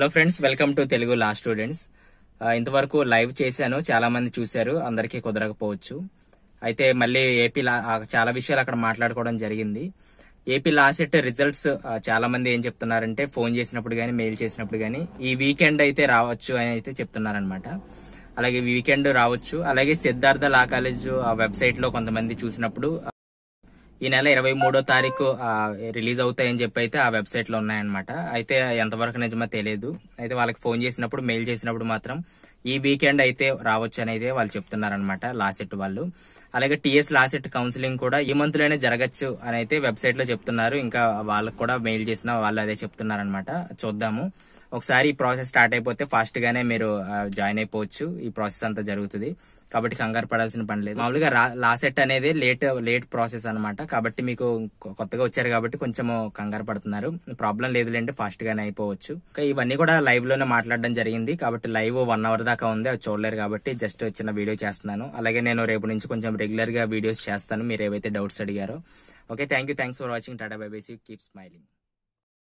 hello friends welcome to Telugu law students ఇంతవరకు live చేశాను చాలా మంది చూశారు అందరికీ కుదరకపోవచ్చు అయితే మళ్ళీ ఏపీ లా చాలా విషయాలు అక్కడ మాట్లాడుకోవడం జరిగింది ఏపీ లాసెట్ రిజల్ట్స్ చాలా మంది ఏం చెప్తున్నారంటే ఫోన్ చేసినప్పుడు కానీ మెయిల్ చేసినప్పుడు కానీ ఈ వీకెండ్ అయితే రావచ్చు అని అయితే చెప్తున్నారనమాట అలాగే వీకెండ్ రావచ్చు అలాగే సిద్ధార్థ లా కాలేజ్ వెబ్సైట్ లో కొంతమంది చూసినప్పుడు ఈ నెల ఇరవై మూడో తారీఖు రిలీజ్ అవుతాయని చెప్పి అయితే ఆ వెబ్సైట్ లో ఉన్నాయన్నమాట అయితే ఎంతవరకు నిజమో తెలియదు అయితే వాళ్ళకి ఫోన్ చేసినప్పుడు మెయిల్ చేసినప్పుడు మాత్రం ఈ వీకెండ్ అయితే రావచ్చు అనేది వాళ్ళు చెప్తున్నారనమాట లాసెట్ వాళ్ళు అలాగే టీఎస్ లాసెట్ కౌన్సిలింగ్ కూడా ఈ మంత్ లోనే జరగచ్చు అని అయితే వెబ్సైట్ లో చెప్తున్నారు ఇంకా వాళ్ళకు కూడా మెయిల్ చేసిన వాళ్ళు అదే చెప్తున్నారనమాట చూద్దాము ఒకసారి ఈ ప్రాసెస్ స్టార్ట్ అయిపోతే ఫాస్ట్ గానే మీరు జాయిన్ అయిపోవచ్చు ఈ ప్రాసెస్ అంతా జరుగుతుంది కాబట్టి కంగారు పడాల్సిన పని లేదు మామూలుగా లాసెట్ అనేది లేట్ లేట్ ప్రాసెస్ అనమాట కాబట్టి మీకు కొత్తగా వచ్చారు కాబట్టి కొంచెం కంగారు పడుతున్నారు ప్రాబ్లం లేదు లేదులేండి ఫాస్ట్ గానే అయిపోవచ్చు ఇంకా ఇవన్నీ కూడా లైవ్ లోనే మాట్లాడడం జరిగింది కాబట్టి లైవ్ వన్ అవర్ దాకా ఉంది అది చూడలేరు కాబట్టి జస్ట్ చిన్న వీడియో చేస్తున్నాను అలాగే నేను రేపు నుంచి కొంచెం రెగ్యులర్గా వీడియోస్ చేస్తాను మీరు ఏవైతే డౌట్స్ అడిగారో okay thank you thanks for watching టాటా బైబేసి కీప్ స్మైలింగ్